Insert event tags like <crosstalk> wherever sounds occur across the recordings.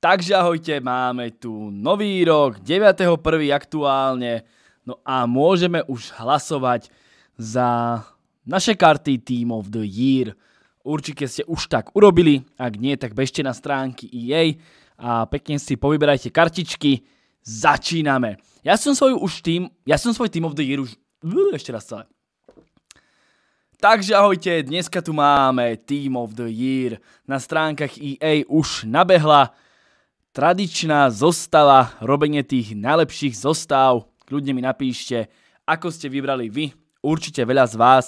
Takže ahojte, máme tu nový rok, 9.1. aktuálne. No a môžeme už hlasovať za naše karty Team of the Year. Určite ste už tak urobili, ak nie, tak bežte na stránky EA a pekne si povyberajte kartičky. Začíname. Ja som svoj už tým, ja som svoj Team of the Year už... Ešte raz celé. Takže ahojte, dneska tu máme Team of the Year. Na stránkach EA už nabehla Tradičná zostava, robenie tých najlepších zostav. Kľudne mi napíšte, ako ste vybrali vy. Určite veľa z vás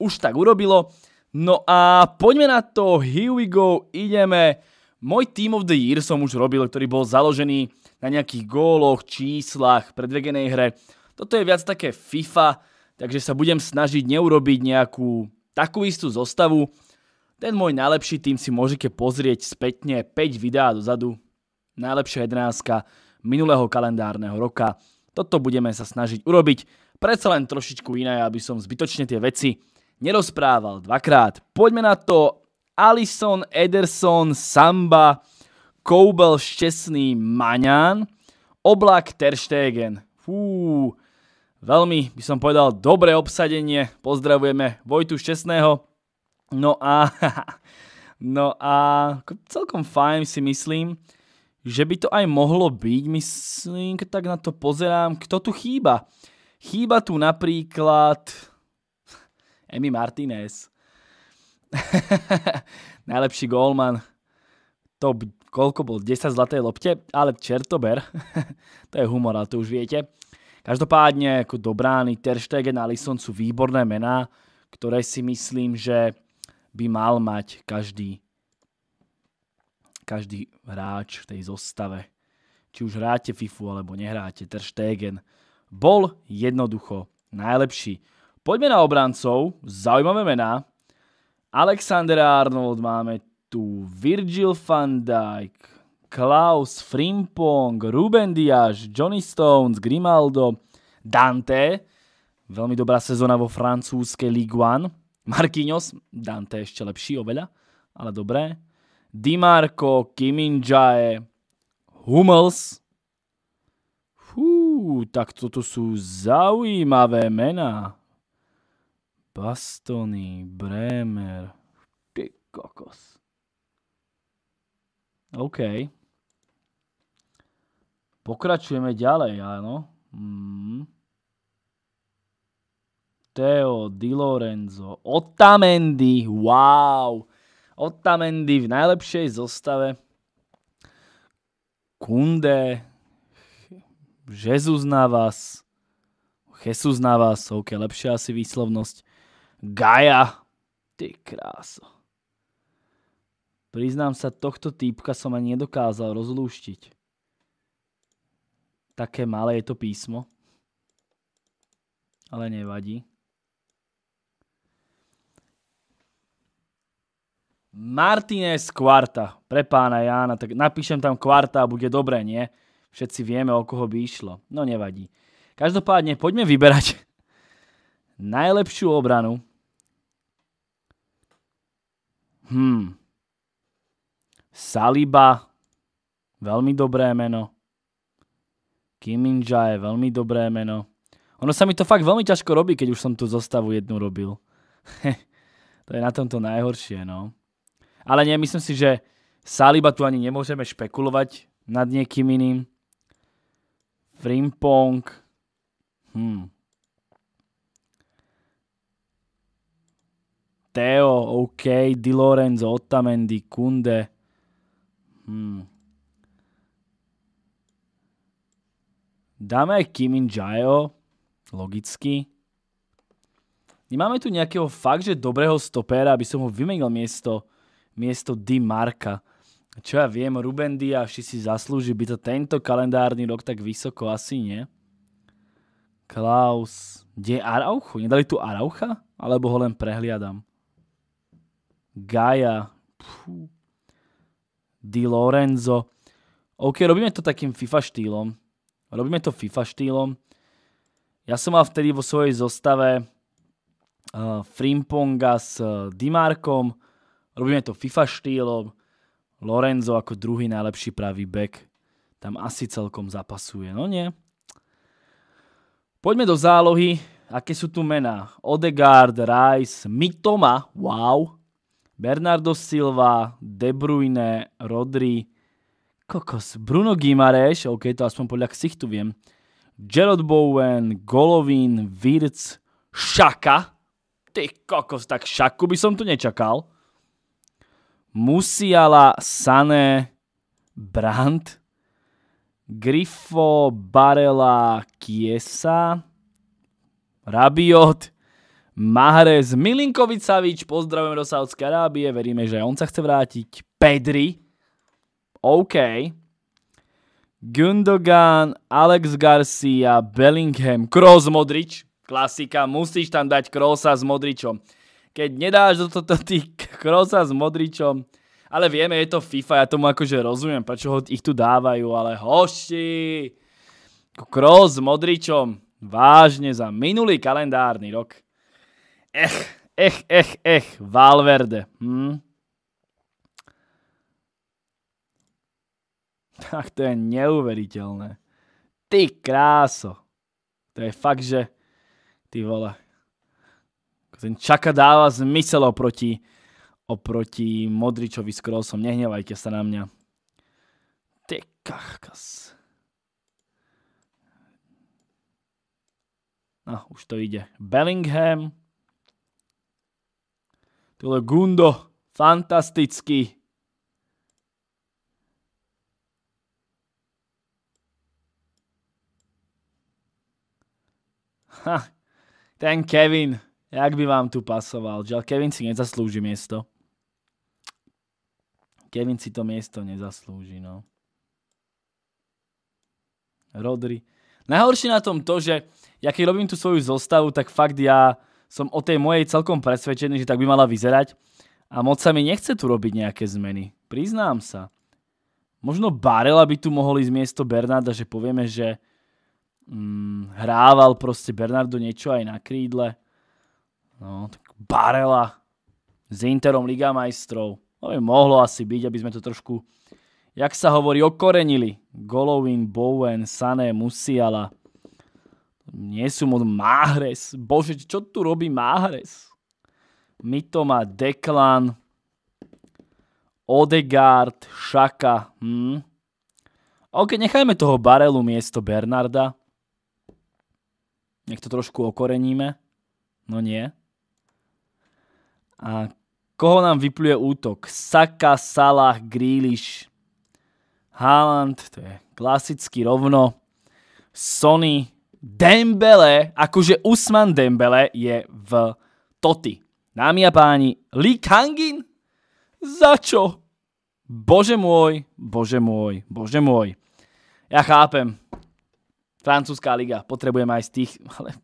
už tak urobilo. No a poďme na to, here we go, ideme. Môj Team of the Year som už robil, ktorý bol založený na nejakých góloch, číslach, predvegenej hre. Toto je viac také FIFA, takže sa budem snažiť neurobiť nejakú takú istú zostavu. Ten môj najlepší tým si môžete pozrieť spätne 5 videá dozadu, Najlepšia jedenáctka minulého kalendárneho roka. Toto budeme sa snažiť urobiť. Predsa len trošičku iné, aby som zbytočne tie veci nerozprával dvakrát. Poďme na to. Alison, Ederson, Samba, Koubel, Šťastný, maňan, Oblak, Terštegen. Fú, veľmi by som povedal dobré obsadenie. Pozdravujeme Vojtu Šťastného. No a, <laughs> no a celkom fajn si myslím že by to aj mohlo byť, myslím, keď tak na to pozerám, kto tu chýba. Chýba tu napríklad Emi <laughs> Martinez. <laughs> Najlepší golman. To koľko bol? 10 zlaté lopte? Ale čertober. <laughs> to je humor, ale to už viete. Každopádne, ako Dobrány, Terštegen a Lison sú výborné mená, ktoré si myslím, že by mal mať každý každý hráč v tej zostave, či už hráte FIFU alebo nehráte, Ter Stegen, bol jednoducho najlepší. Poďme na obrancov, zaujímavé mená. Alexander Arnold máme tu, Virgil van Dijk, Klaus, Frimpong, Ruben Dias, Johnny Stones, Grimaldo, Dante, veľmi dobrá sezóna vo francúzskej Ligue 1, Marquinhos, Dante ešte lepší oveľa, ale dobré. Dimarko, Kiminjae, Hummels. Fú, tak toto sú zaujímavé mená. Bastony, Bremer, ty kokos. OK. Pokračujeme ďalej, áno. Mm. Teo, Di Lorenzo, Otamendi, wow. Otamendi v najlepšej zostave. Kunde, Jesus vás, Jesus vás. ok, lepšia asi výslovnosť. Gaja, ty kráso. Priznám sa, tohto týpka som ani nedokázal rozlúštiť. Také malé je to písmo. Ale nevadí. Martinez Quarta. Pre pána Jána. Tak napíšem tam Quarta a bude dobré. nie? Všetci vieme, o koho by išlo. No nevadí. Každopádne, poďme vyberať <laughs> najlepšiu obranu. Hmm. Saliba. Veľmi dobré meno. Kiminja je veľmi dobré meno. Ono sa mi to fakt veľmi ťažko robí, keď už som tú zostavu jednu robil. <laughs> to je na tomto najhoršie, no. Ale nie, myslím si, že Saliba tu ani nemôžeme špekulovať nad niekým iným. Frimpong. Hmm. Teo, OK, Di Lorenzo, Otamendi, Kunde. Hmm. Dáme aj In Jajo, logicky. Nemáme tu nejakého fakt, že dobrého stopéra, aby som ho vymenil miesto miesto Di Marka. Čo ja viem, Ruben Diaši si zaslúži by to tento kalendárny rok tak vysoko asi nie. Klaus, kde je Araucho? Nedali tu Araucha? Alebo ho len prehliadam? Gaia, Pfú. Di Lorenzo. OK, robíme to takým FIFA štýlom. Robíme to FIFA štýlom. Ja som mal vtedy vo svojej zostave uh, Frimponga s uh, eh, Dimarkom, Robíme to FIFA štýlom. Lorenzo ako druhý najlepší pravý back tam asi celkom zapasuje, no nie? Poďme do zálohy. Aké sú tu mená? Odegaard, Rice, Mitoma, wow. Bernardo Silva, De Bruyne, Rodri, kokos, Bruno Gimareš, ok, to aspoň podľa ksichtu viem. Gerard Bowen, Golovin, Virc, Šaka. Ty kokos, tak Šaku by som tu nečakal. Musiala, Sané, Brandt, Griffo, Barela, Kiesa, Rabiot, Mahrez, Milinkovič Savič, do Saudskej Arábie, veríme, že on sa chce vrátiť. Pedri, OK. Gundogan, Alex Garcia, Bellingham, Kroos, Modrič, klasika, musíš tam dať Kroosa s Modričom keď nedáš do toto ty Krosa s Modričom, ale vieme, je to FIFA, ja tomu akože rozumiem, prečo ho ich tu dávajú, ale hoši, kros s Modričom, vážne za minulý kalendárny rok. Ech, ech, ech, ech, Valverde. Hm? Tak to je neuveriteľné. Ty kráso. To je fakt, že... Ty vole. Ten Čaka dáva zmysel oproti, oproti Modričovi s Krosom. Nehnevajte sa na mňa. Ty kachkas. No, už to ide. Bellingham. Tyle Gundo. Fantastický. Ha, ten Kevin. Jak by vám tu pasoval? Žiaľ, Kevin si nezaslúži miesto. Kevin si to miesto nezaslúži, no. Rodri. Najhoršie na tom to, že ja keď robím tú svoju zostavu, tak fakt ja som o tej mojej celkom presvedčený, že tak by mala vyzerať. A moc sa mi nechce tu robiť nejaké zmeny. Priznám sa. Možno Barela by tu mohol ísť miesto Bernarda, že povieme, že mm, hrával proste Bernardo niečo aj na krídle. No, tak Barela s Interom Liga majstrov. No by mohlo asi byť, aby sme to trošku, jak sa hovorí, okorenili. Golovin, Bowen, Sané, Musiala. Nie sú moc Máhres. Bože, čo tu robí Máhres? Mitoma, Deklan, Odegaard, Šaka. Hm? OK, nechajme toho Barelu miesto Bernarda. Nech to trošku okoreníme. No nie. A koho nám vypluje útok? Saka, Salah, Grealish, Haaland, to je klasicky rovno, Sony, Dembele, akože Usman Dembele je v Toty. Námi a páni, Lee Kangin? Za čo? Bože môj, bože môj, bože môj. Ja chápem. Francúzska liga, potrebujem aj z tých, <laughs> ale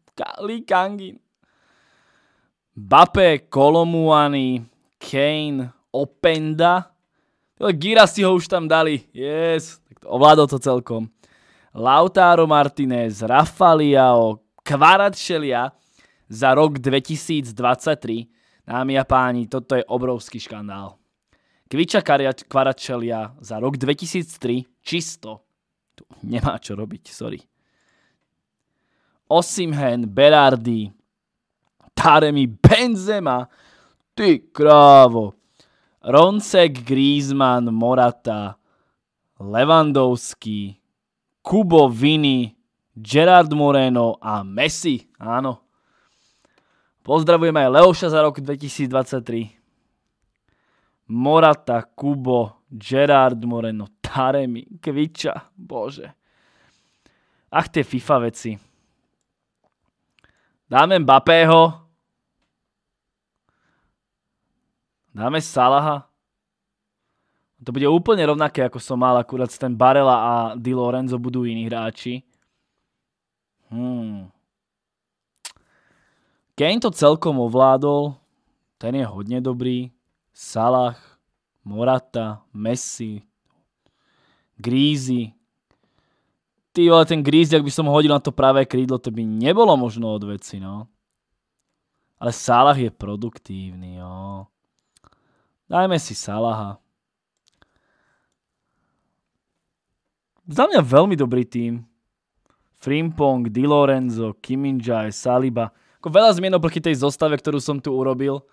Lee Kangin. Bape, Kolomuany, Kane, Openda. Gira si ho už tam dali. Yes, tak to ovládol to celkom. Lautaro Martinez, Rafaliao, Kvaratšelia za rok 2023. Námi a páni, toto je obrovský škandál. Kviča Kvaratšelia za rok 2003 čisto. Tu nemá čo robiť, sorry. Osimhen, Berardi, Taremi Benzema. Ty krávo. Roncek, Griezmann, Morata, Levandovský, Kubo, Vini, Gerard Moreno a Messi. Áno. Pozdravujeme aj Leoša za rok 2023. Morata, Kubo, Gerard Moreno, Taremi, Kviča, bože. Ach tie FIFA veci. Dáme Mbappého, Dáme Salaha. To bude úplne rovnaké, ako som mal, akurát ten Barela a Di Lorenzo budú iní hráči. Hmm. Kane to celkom ovládol, ten je hodne dobrý. Salah, Morata, Messi, Grízy. Ty vole, ten Grízy, ak by som hodil na to pravé krídlo, to by nebolo možno od veci, no. Ale Salah je produktívny, jo. Dajme si Salaha. Za mňa veľmi dobrý tým. Frimpong, Di Lorenzo, Kiminjai, Saliba. Ako veľa zmien oproti tej zostave, ktorú som tu urobil.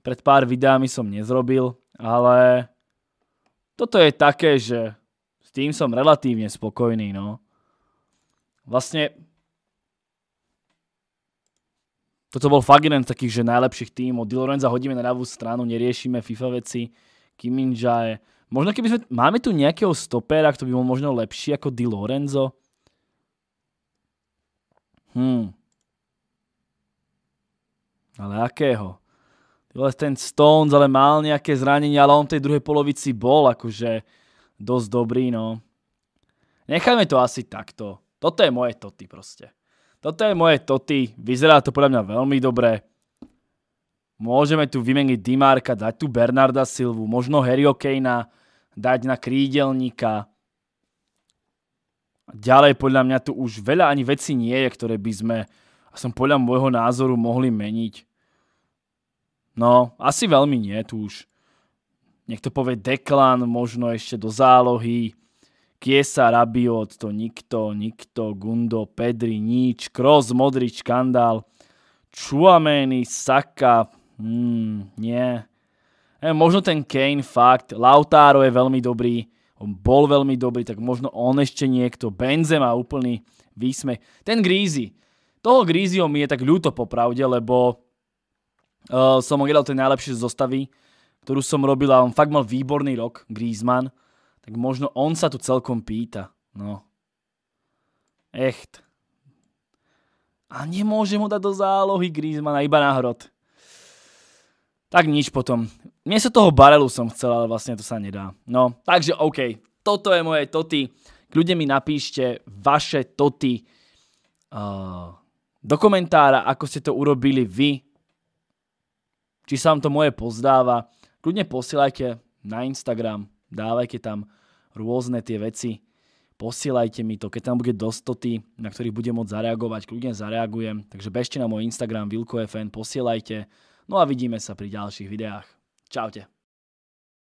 Pred pár videami som nezrobil, ale toto je také, že s tým som relatívne spokojný, no. Vlastne Toto bol fakt jeden z takých, že najlepších tímov. Di Lorenza hodíme na ľavú stranu, neriešime FIFA veci. Kiminjae. Možno keby sme... Máme tu nejakého stopera, kto by bol možno lepší ako Di Lorenzo? Hm. Ale akého? Ten Stones ale mal nejaké zranenie, ale on v tej druhej polovici bol akože dosť dobrý, no. Nechajme to asi takto. Toto je moje toty proste. Toto je moje toty, vyzerá to podľa mňa veľmi dobre. Môžeme tu vymeniť Dimarka, dať tu Bernarda Silvu, možno Harryho Kanea, dať na krídelníka. Ďalej podľa mňa tu už veľa ani veci nie je, ktoré by sme, a som podľa môjho názoru, mohli meniť. No, asi veľmi nie tu už. Niekto povie Deklan, možno ešte do zálohy. Kiesa, Rabiot, to nikto, nikto, Gundo, Pedri, nič, Kroos, Modrič, Kandál, Chuameni, Saka, hmm, nie. E, možno ten Kane fakt, Lautaro je veľmi dobrý, on bol veľmi dobrý, tak možno on ešte niekto, Benzema úplný výsmech. Ten Grízy, toho Grízyho mi je tak ľúto popravde, lebo uh, som ho jedal tej najlepšie zostavy, ktorú som robil a on fakt mal výborný rok, Griezmann tak možno on sa tu celkom pýta. No. Echt. A nemôžem ho dať do zálohy Griezmana, iba na hrot. Tak nič potom. sa toho barelu som chcel, ale vlastne to sa nedá. No, takže OK. Toto je moje toty. ľudia mi napíšte vaše toty uh, do komentára, ako ste to urobili vy. Či sa vám to moje pozdáva. Kľudne posielajte na Instagram Dávajte tam rôzne tie veci, posielajte mi to, keď tam bude dostoty, na ktorých budem môcť zareagovať, kľudne zareagujem. Takže bežte na môj Instagram vilko.fn, posielajte. No a vidíme sa pri ďalších videách. Čaute.